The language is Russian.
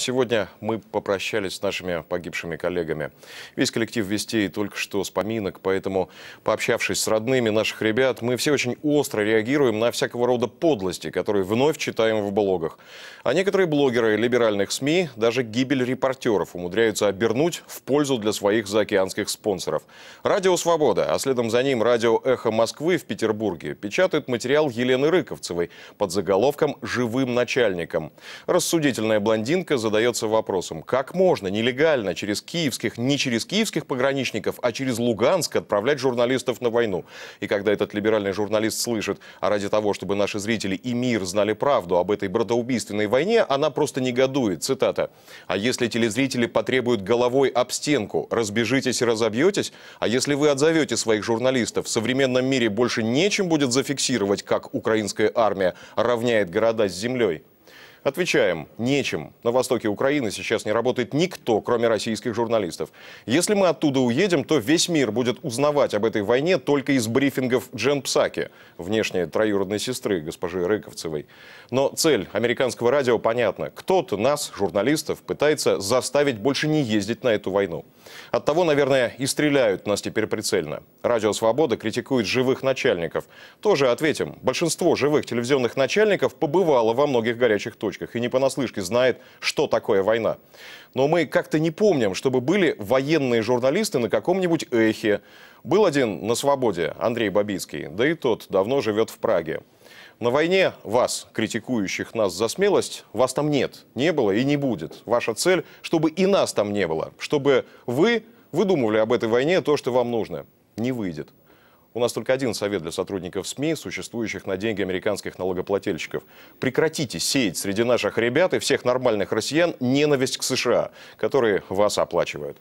Сегодня мы попрощались с нашими погибшими коллегами. Весь коллектив «Вестей» только что с поминок, поэтому, пообщавшись с родными наших ребят, мы все очень остро реагируем на всякого рода подлости, которые вновь читаем в блогах. А некоторые блогеры либеральных СМИ даже гибель репортеров умудряются обернуть в пользу для своих заокеанских спонсоров. Радио «Свобода», а следом за ним радио «Эхо Москвы» в Петербурге печатают материал Елены Рыковцевой под заголовком «Живым начальником». Рассудительная блондинка за задается вопросом, как можно нелегально через киевских, не через киевских пограничников, а через Луганск отправлять журналистов на войну? И когда этот либеральный журналист слышит, а ради того, чтобы наши зрители и мир знали правду об этой братоубийственной войне, она просто негодует. Цитата. «А если телезрители потребуют головой об стенку, разбежитесь и разобьетесь? А если вы отзовете своих журналистов, в современном мире больше нечем будет зафиксировать, как украинская армия равняет города с землей?» Отвечаем, нечем. На востоке Украины сейчас не работает никто, кроме российских журналистов. Если мы оттуда уедем, то весь мир будет узнавать об этой войне только из брифингов Джен Псаки, внешней троюродной сестры госпожи Рыковцевой. Но цель американского радио понятна. Кто-то нас, журналистов, пытается заставить больше не ездить на эту войну. От того, наверное, и стреляют нас теперь прицельно. Радио «Свобода» критикует живых начальников. Тоже ответим. Большинство живых телевизионных начальников побывало во многих горячих точках и не понаслышке знает, что такое война. Но мы как-то не помним, чтобы были военные журналисты на каком-нибудь эхе. Был один на «Свободе» Андрей Бабицкий, да и тот давно живет в Праге. На войне вас, критикующих нас за смелость, вас там нет, не было и не будет. Ваша цель, чтобы и нас там не было, чтобы вы выдумывали об этой войне то, что вам нужно. Не выйдет. У нас только один совет для сотрудников СМИ, существующих на деньги американских налогоплательщиков. Прекратите сеять среди наших ребят и всех нормальных россиян ненависть к США, которые вас оплачивают.